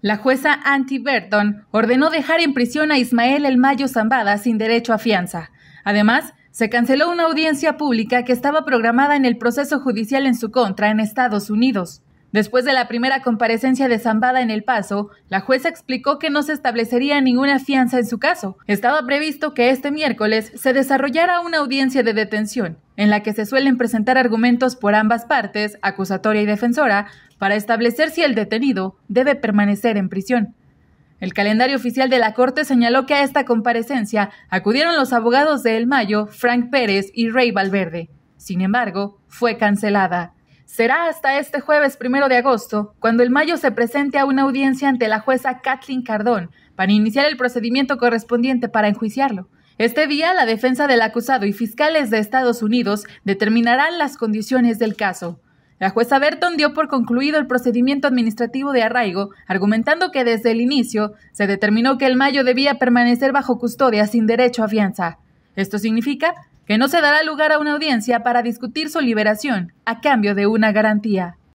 La jueza Anti Burton ordenó dejar en prisión a Ismael El Mayo Zambada sin derecho a fianza. Además, se canceló una audiencia pública que estaba programada en el proceso judicial en su contra en Estados Unidos. Después de la primera comparecencia de Zambada en El Paso, la jueza explicó que no se establecería ninguna fianza en su caso. Estaba previsto que este miércoles se desarrollara una audiencia de detención, en la que se suelen presentar argumentos por ambas partes, acusatoria y defensora, para establecer si el detenido debe permanecer en prisión. El calendario oficial de la Corte señaló que a esta comparecencia acudieron los abogados de El Mayo, Frank Pérez y Rey Valverde. Sin embargo, fue cancelada. Será hasta este jueves primero de agosto cuando el Mayo se presente a una audiencia ante la jueza Kathleen Cardón para iniciar el procedimiento correspondiente para enjuiciarlo. Este día, la defensa del acusado y fiscales de Estados Unidos determinarán las condiciones del caso. La jueza Berton dio por concluido el procedimiento administrativo de arraigo, argumentando que desde el inicio se determinó que el Mayo debía permanecer bajo custodia sin derecho a fianza. Esto significa que no se dará lugar a una audiencia para discutir su liberación a cambio de una garantía.